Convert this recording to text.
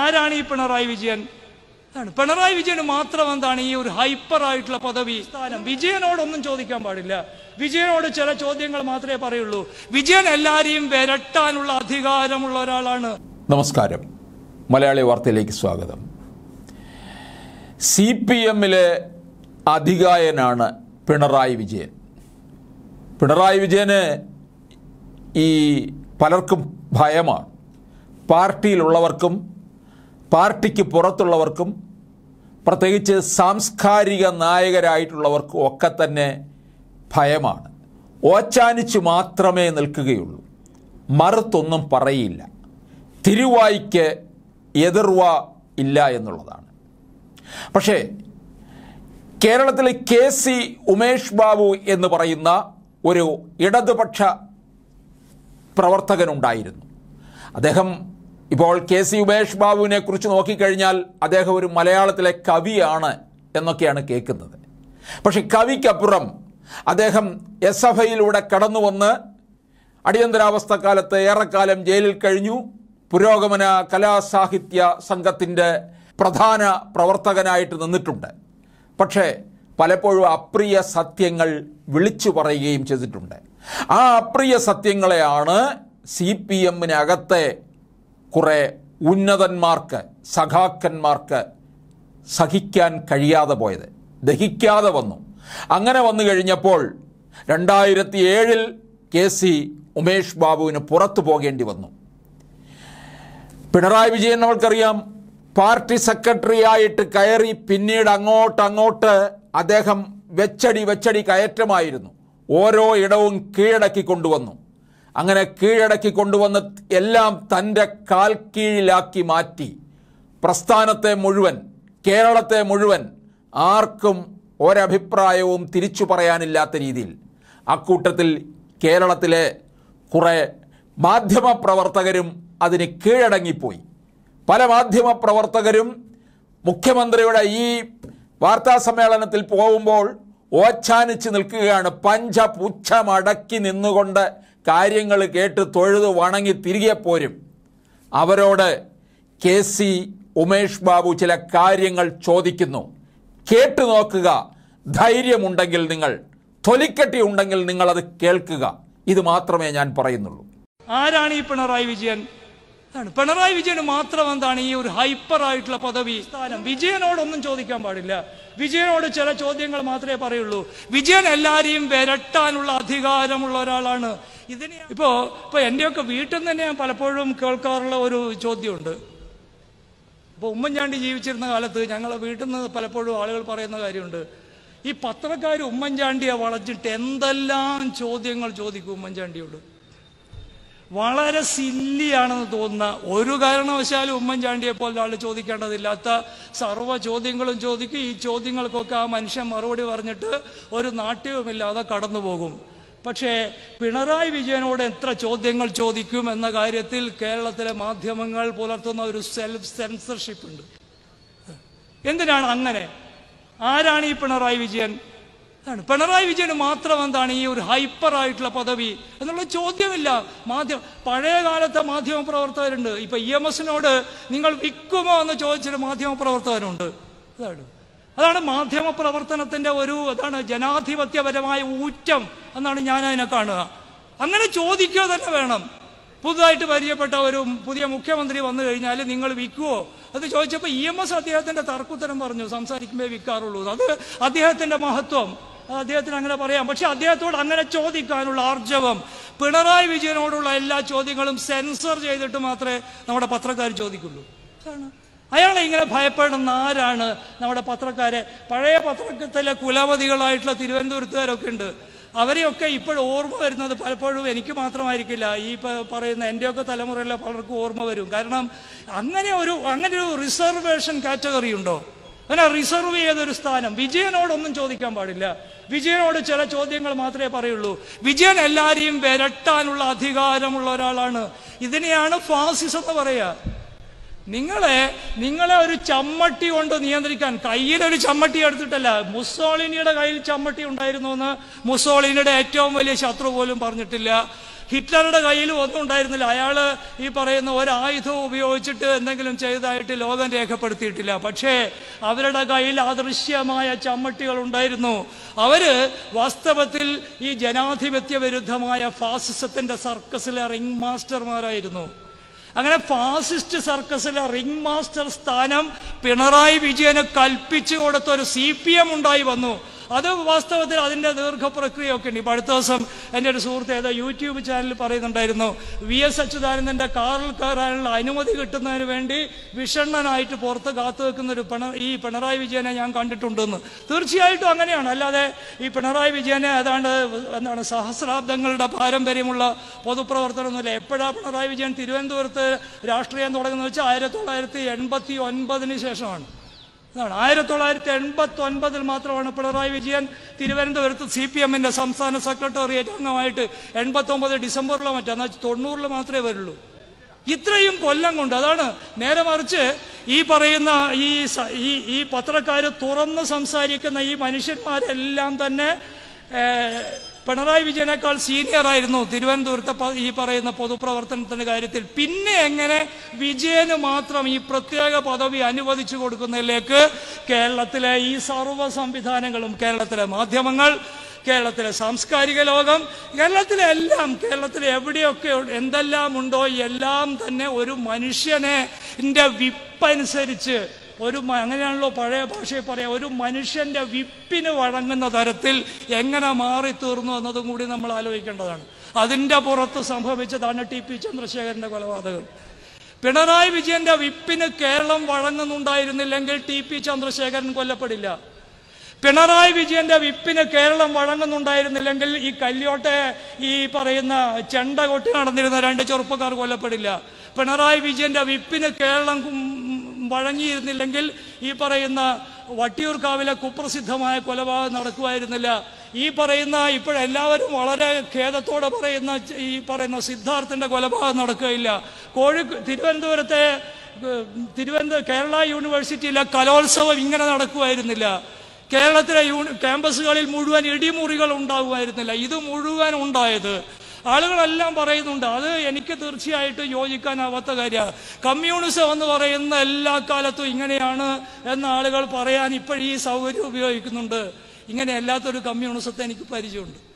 ആരാണ് ഈ പിണറായി വിജയൻ അതാണ് പിണറായി വിജയന് മാത്രം എന്താണ് ഈ ഒരു ഹൈപ്പർ ആയിട്ടുള്ള പദവി സ്ഥാനം വിജയനോടൊന്നും ചോദിക്കാൻ പാടില്ല വിജയനോട് ചില ചോദ്യങ്ങൾ മാത്രമേ പറയുള്ളൂ വിജയൻ എല്ലാരെയും വരട്ടാനുള്ള അധികാരമുള്ള ഒരാളാണ് നമസ്കാരം മലയാളി വാർത്തയിലേക്ക് സ്വാഗതം സി പി എമ്മിലെ അധികായനാണ് പിണറായി വിജയൻ പിണറായി വിജയന് ഈ പലർക്കും ഭയമാണ് പാർട്ടിയിലുള്ളവർക്കും പാർട്ടിക്ക് പുറത്തുള്ളവർക്കും പ്രത്യേകിച്ച് സാംസ്കാരിക നായകരായിട്ടുള്ളവർക്കും ഒക്കെ തന്നെ ഭയമാണ് ഓച്ചാനിച്ച് മാത്രമേ നിൽക്കുകയുള്ളൂ മറുത്തൊന്നും പറയില്ല തിരുവായിക്ക് എതിർവ ഇല്ല എന്നുള്ളതാണ് പക്ഷേ കേരളത്തിലെ കെ സി ഉമേഷ് ബാബു എന്ന് പറയുന്ന ഒരു ഇടതുപക്ഷ പ്രവർത്തകനുണ്ടായിരുന്നു അദ്ദേഹം ഇപ്പോൾ കെ സി ഉമേഷ് ബാബുവിനെ കുറിച്ച് നോക്കിക്കഴിഞ്ഞാൽ അദ്ദേഹം ഒരു മലയാളത്തിലെ കവിയാണ് എന്നൊക്കെയാണ് കേൾക്കുന്നത് പക്ഷെ കവിക്കപ്പുറം അദ്ദേഹം എസ് എഫ് ഐയിലൂടെ കടന്നു വന്ന് അടിയന്തരാവസ്ഥ കാലത്ത് ഏറെക്കാലം ജയിലിൽ കഴിഞ്ഞു പുരോഗമന കലാസാഹിത്യ സംഘത്തിൻ്റെ പ്രധാന പ്രവർത്തകനായിട്ട് നിന്നിട്ടുണ്ട് പക്ഷേ പലപ്പോഴും അപ്രിയ സത്യങ്ങൾ വിളിച്ചു പറയുകയും ചെയ്തിട്ടുണ്ട് ആ അപ്രിയ സത്യങ്ങളെയാണ് സി പി എമ്മിനകത്തെ കുറേ ഉന്നതന്മാർക്ക് സഖാക്കന്മാർക്ക് സഹിക്കാൻ കഴിയാതെ പോയത് ദഹിക്കാതെ വന്നു അങ്ങനെ വന്നു കഴിഞ്ഞപ്പോൾ രണ്ടായിരത്തി ഏഴിൽ കെ സി ഉമേഷ് ബാബുവിന് പുറത്തു പോകേണ്ടി വന്നു പിണറായി വിജയൻ നമ്മൾക്കറിയാം പാർട്ടി സെക്രട്ടറി ആയിട്ട് കയറി പിന്നീട് അങ്ങോട്ട് അങ്ങോട്ട് അദ്ദേഹം വെച്ചടി വെച്ചടി കയറ്റമായിരുന്നു ഓരോ ഇടവും കീഴടക്കി കൊണ്ടുവന്നു അങ്ങനെ കീഴടക്കി കൊണ്ടുവന്ന് എല്ലാം തൻ്റെ കാൽ കീഴിലാക്കി മാറ്റി പ്രസ്ഥാനത്തെ മുഴുവൻ കേരളത്തെ മുഴുവൻ ആർക്കും ഒരഭിപ്രായവും തിരിച്ചു പറയാനില്ലാത്ത രീതിയിൽ അക്കൂട്ടത്തിൽ കേരളത്തിലെ കുറേ മാധ്യമപ്രവർത്തകരും അതിന് കീഴടങ്ങിപ്പോയി പല മാധ്യമപ്രവർത്തകരും മുഖ്യമന്ത്രിയുടെ ഈ വാർത്താ സമ്മേളനത്തിൽ പോകുമ്പോൾ ഓച്ചാനിച്ച് നിൽക്കുകയാണ് പഞ്ചപുച്ഛമടക്കി നിന്നുകൊണ്ട് കാര്യങ്ങൾ കേട്ട് തൊഴുത് വണങ്ങി തിരികെ പോരും അവരോട് കെ സി ഉമേഷ് ബാബു ചില കാര്യങ്ങൾ ചോദിക്കുന്നു കേട്ടു നോക്കുക ധൈര്യമുണ്ടെങ്കിൽ നിങ്ങൾ തൊലിക്കെട്ടി ഉണ്ടെങ്കിൽ നിങ്ങൾ അത് കേൾക്കുക ഇത് മാത്രമേ ഞാൻ പറയുന്നുള്ളൂ ആരാണ് ഈ പിണറായി വിജയൻ പിണറായി വിജയൻ മാത്രം എന്താണ് ഈ ഒരു ഹൈപ്പർ ആയിട്ടുള്ള പദവി സ്ഥാനം വിജയനോടൊന്നും ചോദിക്കാൻ പാടില്ല വിജയനോട് ചില ചോദ്യങ്ങൾ മാത്രമേ പറയുള്ളൂ വിജയൻ എല്ലാരെയും വരട്ടാനുള്ള അധികാരമുള്ള ഒരാളാണ് ഇതിന് ഇപ്പോ ഇപ്പൊ എന്റെയൊക്കെ വീട്ടിൽ തന്നെ ഞാൻ പലപ്പോഴും കേൾക്കാറുള്ള ഒരു ചോദ്യമുണ്ട് ഇപ്പൊ ഉമ്മൻചാണ്ടി ജീവിച്ചിരുന്ന കാലത്ത് ഞങ്ങളെ വീട്ടിൽ നിന്ന് പലപ്പോഴും ആളുകൾ പറയുന്ന കാര്യമുണ്ട് ഈ പത്രക്കാർ ഉമ്മൻചാണ്ടിയെ വളച്ചിട്ട് എന്തെല്ലാം ചോദ്യങ്ങൾ ചോദിക്കും ഉമ്മൻചാണ്ടിയോട് വളരെ സില്ലിയാണെന്ന് തോന്നുന്ന ഒരു കാരണവശാലും ഉമ്മൻചാണ്ടിയെ പോലെ ആൾ ചോദിക്കേണ്ടതില്ലാത്ത സർവ്വ ചോദ്യങ്ങളും ചോദിക്കും ഈ ചോദ്യങ്ങൾക്കൊക്കെ ആ മനുഷ്യൻ മറുപടി പറഞ്ഞിട്ട് ഒരു നാട്യവുമില്ലാതെ കടന്നു പോകും പക്ഷേ പിണറായി വിജയനോട് എത്ര ചോദ്യങ്ങൾ ചോദിക്കും എന്ന കാര്യത്തിൽ കേരളത്തിലെ മാധ്യമങ്ങൾ പുലർത്തുന്ന ഒരു സെൽഫ് സെൻസർഷിപ്പ് ഉണ്ട് എന്തിനാണ് അങ്ങനെ ആരാണ് ഈ പിണറായി വിജയൻ പിണറായി വിജയന് മാത്രം എന്താണ് ഈ ഒരു ഹൈപ്പർ ആയിട്ടുള്ള പദവി എന്നുള്ള ചോദ്യമില്ല മാധ്യമ പഴയ കാലത്തെ മാധ്യമ പ്രവർത്തകരുണ്ട് ഇപ്പൊ ഇ എം എസിനോട് നിങ്ങൾ വിൽക്കുമോ എന്ന് ചോദിച്ചൊരു മാധ്യമ പ്രവർത്തകനുണ്ട് അതാണ് അതാണ് മാധ്യമ പ്രവർത്തനത്തിന്റെ ഒരു അതാണ് ജനാധിപത്യപരമായ ഊറ്റം എന്നാണ് ഞാൻ അതിനെ കാണുക അങ്ങനെ ചോദിക്കുക തന്നെ വേണം പുതുതായിട്ട് പരിചയപ്പെട്ട ഒരു പുതിയ മുഖ്യമന്ത്രി വന്നു കഴിഞ്ഞാൽ നിങ്ങൾ വിൽക്കുവോ അത് ചോദിച്ചപ്പോൾ ഇ എം എസ് അദ്ദേഹത്തിന്റെ തർക്കുത്തരം പറഞ്ഞു സംസാരിക്കുമ്പോൾ വിൽക്കാറുള്ളൂ അത് അദ്ദേഹത്തിന്റെ മഹത്വം അദ്ദേഹത്തിന് അങ്ങനെ പറയാം പക്ഷെ അദ്ദേഹത്തോട് അങ്ങനെ ചോദിക്കാനുള്ള ആർജവം പിണറായി വിജയനോടുള്ള എല്ലാ ചോദ്യങ്ങളും സെൻസർ ചെയ്തിട്ട് മാത്രമേ നമ്മുടെ പത്രക്കാർ ചോദിക്കുള്ളൂ അയാളെ ഇങ്ങനെ ഭയപ്പെടുന്ന ആരാണ് നമ്മുടെ പത്രക്കാരെ പഴയ പത്രത്തിലെ കുലപതികളായിട്ടുള്ള തിരുവനന്തപുരത്തുകാരൊക്കെ ഉണ്ട് അവരെയൊക്കെ ഇപ്പോഴും ഓർമ്മ വരുന്നത് പലപ്പോഴും എനിക്ക് മാത്രമായിരിക്കില്ല ഈ പറയുന്ന എൻ്റെയൊക്കെ തലമുറയിലെ പലർക്കും ഓർമ്മ വരും കാരണം അങ്ങനെ ഒരു അങ്ങനെ ഒരു റിസർവേഷൻ കാറ്റഗറി ഉണ്ടോ അങ്ങനെ റിസർവ് ചെയ്തൊരു സ്ഥാനം വിജയനോടൊന്നും ചോദിക്കാൻ പാടില്ല വിജയനോട് ചില ചോദ്യങ്ങൾ മാത്രമേ പറയുള്ളൂ വിജയൻ എല്ലാവരെയും വരട്ടാനുള്ള അധികാരമുള്ള ഒരാളാണ് ഇതിനെയാണ് ഫാസിസം എന്ന് പറയുക നിങ്ങളെ നിങ്ങളെ ഒരു ചമ്മട്ടി കൊണ്ട് നിയന്ത്രിക്കാൻ കയ്യിലൊരു ചമ്മട്ടി എടുത്തിട്ടല്ല മുസോളിനിയുടെ കയ്യിൽ ചമ്മട്ടി ഉണ്ടായിരുന്നു എന്ന് മുസോളിനിയുടെ ഏറ്റവും വലിയ ശത്രു പോലും പറഞ്ഞിട്ടില്ല ഹിറ്റ്ലറുടെ കയ്യിലും ഒന്നും ഉണ്ടായിരുന്നില്ല അയാൾ ഈ പറയുന്ന ഒരായുധം ഉപയോഗിച്ചിട്ട് എന്തെങ്കിലും ചെയ്തതായിട്ട് ലോകം രേഖപ്പെടുത്തിയിട്ടില്ല പക്ഷേ അവരുടെ കയ്യിൽ അദൃശ്യമായ ചമ്മട്ടികൾ ഉണ്ടായിരുന്നു അവര് വാസ്തവത്തിൽ ഈ ജനാധിപത്യ വിരുദ്ധമായ ഫാസിസത്തിന്റെ സർക്കസിലെ റിംഗ് മാസ്റ്റർമാരായിരുന്നു അങ്ങനെ ഫാസിസ്റ്റ് സർക്കസിലെ റിംഗ് മാസ്റ്റർ സ്ഥാനം പിണറായി വിജയന് കൽപ്പിച്ചു കൊടുത്ത ഒരു സി പി എം ഉണ്ടായി വന്നു അത് വാസ്തവത്തിൽ അതിൻ്റെ ദീർഘപ്രക്രിയയൊക്കെ ഉണ്ട് ഇപ്പം അടുത്ത ദിവസം എൻ്റെ ഒരു സുഹൃത്ത് ഏതോ യൂട്യൂബ് ചാനൽ പറയുന്നുണ്ടായിരുന്നു വി എസ് അച്യുതാനന്ദൻ്റെ കാറിൽ കയറാനുള്ള അനുമതി കിട്ടുന്നതിന് വേണ്ടി വിഷണ്ണനായിട്ട് പുറത്ത് കാത്തു വെക്കുന്ന ഒരു പിണ ഈ പിണറായി വിജയനെ ഞാൻ കണ്ടിട്ടുണ്ടെന്ന് തീർച്ചയായിട്ടും അങ്ങനെയാണ് അല്ലാതെ ഈ പിണറായി വിജയനെ ഏതാണ്ട് എന്താണ് സഹസ്രാബ്ദങ്ങളുടെ പാരമ്പര്യമുള്ള പൊതുപ്രവർത്തനമൊന്നുമില്ല എപ്പോഴാണ് പിണറായി വിജയൻ തിരുവനന്തപുരത്ത് രാഷ്ട്രീയം തുടങ്ങുന്നത് വെച്ചാൽ ആയിരത്തി തൊള്ളായിരത്തി എൺപത്തി ഒൻപതിന് ശേഷമാണ് എന്നാണ് ആയിരത്തി തൊള്ളായിരത്തി എൺപത്തി ഒൻപതിൽ മാത്രമാണ് പിണറായി വിജയൻ തിരുവനന്തപുരത്ത് സി പി എമ്മിന്റെ സംസ്ഥാന സെക്രട്ടേറിയറ്റ് അംഗമായിട്ട് ഒമ്പത് ഡിസംബറിലോ മറ്റോ എന്നാൽ തൊണ്ണൂറിലോ മാത്രമേ വരുള്ളൂ ഇത്രയും കൊല്ലം കൊണ്ട് അതാണ് നേരെ മറിച്ച് ഈ പറയുന്ന ഈ ഈ പത്രക്കാർ തുറന്ന് സംസാരിക്കുന്ന ഈ മനുഷ്യന്മാരെല്ലാം തന്നെ പിണറായി വിജയനേക്കാൾ സീനിയർ ആയിരുന്നു തിരുവനന്തപുരത്തെ ഈ പറയുന്ന പൊതുപ്രവർത്തനത്തിന്റെ കാര്യത്തിൽ പിന്നെ എങ്ങനെ വിജയന് മാത്രം ഈ പ്രത്യേക പദവി അനുവദിച്ചു കൊടുക്കുന്നതിലേക്ക് കേരളത്തിലെ ഈ സർവ്വ സംവിധാനങ്ങളും കേരളത്തിലെ മാധ്യമങ്ങൾ കേരളത്തിലെ സാംസ്കാരിക ലോകം കേരളത്തിലെ എല്ലാം കേരളത്തിലെ എവിടെയൊക്കെ എന്തെല്ലാം ഉണ്ടോ എല്ലാം തന്നെ ഒരു മനുഷ്യനെ വിപ്പനുസരിച്ച് ഒരു അങ്ങനെയാണല്ലോ പഴയ ഭാഷയിൽ പറയാം ഒരു മനുഷ്യന്റെ വിപ്പിന് വഴങ്ങുന്ന തരത്തിൽ എങ്ങനെ തീർന്നു എന്നതും കൂടി നമ്മൾ ആലോചിക്കേണ്ടതാണ് അതിൻ്റെ പുറത്ത് സംഭവിച്ചതാണ് ടി പി ചന്ദ്രശേഖരൻ്റെ കൊലപാതകം പിണറായി വിജയന്റെ വിപ്പിന് കേരളം വഴങ്ങുന്നുണ്ടായിരുന്നില്ലെങ്കിൽ ടി പി ചന്ദ്രശേഖരൻ കൊല്ലപ്പെടില്ല പിണറായി വിജയന്റെ വിപ്പിന് കേരളം വഴങ്ങുന്നുണ്ടായിരുന്നില്ലെങ്കിൽ ഈ കല്യോട്ടെ ഈ പറയുന്ന ചെണ്ട കൊട്ടി നടന്നിരുന്ന രണ്ട് ചെറുപ്പക്കാർ കൊല്ലപ്പെടില്ല പിണറായി വിജയന്റെ വിപ്പിന് കേരളം വഴങ്ങിയിരുന്നില്ലെങ്കിൽ ഈ പറയുന്ന വട്ടിയൂർക്കാവിലെ കുപ്രസിദ്ധമായ കൊലപാതകം നടക്കുമായിരുന്നില്ല ഈ പറയുന്ന ഇപ്പോഴെല്ലാവരും വളരെ ഖേദത്തോടെ പറയുന്ന ഈ പറയുന്ന സിദ്ധാർത്ഥിൻ്റെ കൊലപാതകം നടക്കുകയില്ല കോഴി തിരുവനന്തപുരത്തെ തിരുവനന്തപുരം കേരള യൂണിവേഴ്സിറ്റിയിലെ കലോത്സവം ഇങ്ങനെ നടക്കുമായിരുന്നില്ല കേരളത്തിലെ യൂണി ക്യാമ്പസുകളിൽ മുഴുവൻ ഇടിമുറികൾ ഉണ്ടാകുമായിരുന്നില്ല ഇത് മുഴുവൻ ഉണ്ടായത് ആളുകളെല്ലാം പറയുന്നുണ്ട് അത് എനിക്ക് തീർച്ചയായിട്ടും യോജിക്കാനാവാത്ത കാര്യമാണ് കമ്മ്യൂണിസം എന്ന് പറയുന്ന എല്ലാ കാലത്തും ഇങ്ങനെയാണ് എന്ന ആളുകൾ പറയാൻ ഇപ്പോഴീ സൗകര്യം ഉപയോഗിക്കുന്നുണ്ട് ഇങ്ങനെയല്ലാത്തൊരു കമ്മ്യൂണിസത്തെ എനിക്ക് പരിചയമുണ്ട്